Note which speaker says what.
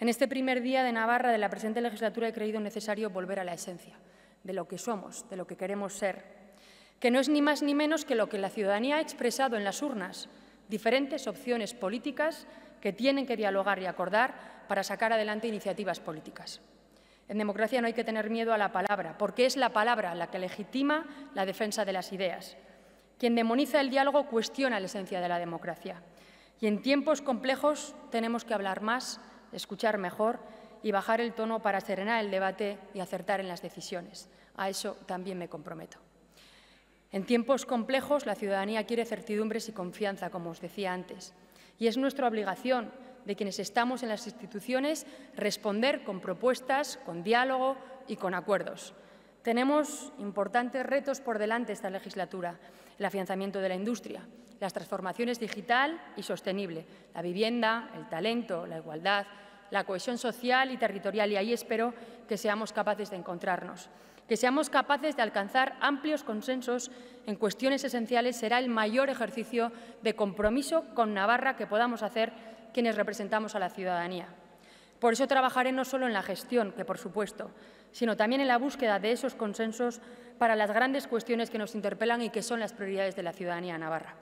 Speaker 1: En este primer día de Navarra de la presente legislatura he creído necesario volver a la esencia de lo que somos, de lo que queremos ser, que no es ni más ni menos que lo que la ciudadanía ha expresado en las urnas, diferentes opciones políticas que tienen que dialogar y acordar para sacar adelante iniciativas políticas. En democracia no hay que tener miedo a la palabra, porque es la palabra la que legitima la defensa de las ideas. Quien demoniza el diálogo cuestiona la esencia de la democracia. Y en tiempos complejos tenemos que hablar más escuchar mejor y bajar el tono para serenar el debate y acertar en las decisiones. A eso también me comprometo. En tiempos complejos, la ciudadanía quiere certidumbres y confianza, como os decía antes, y es nuestra obligación de quienes estamos en las instituciones responder con propuestas, con diálogo y con acuerdos. Tenemos importantes retos por delante esta legislatura. El afianzamiento de la industria, las transformaciones digital y sostenible, la vivienda, el talento, la igualdad, la cohesión social y territorial. Y ahí espero que seamos capaces de encontrarnos. Que seamos capaces de alcanzar amplios consensos en cuestiones esenciales será el mayor ejercicio de compromiso con Navarra que podamos hacer quienes representamos a la ciudadanía. Por eso trabajaré no solo en la gestión, que por supuesto, sino también en la búsqueda de esos consensos para las grandes cuestiones que nos interpelan y que son las prioridades de la ciudadanía navarra.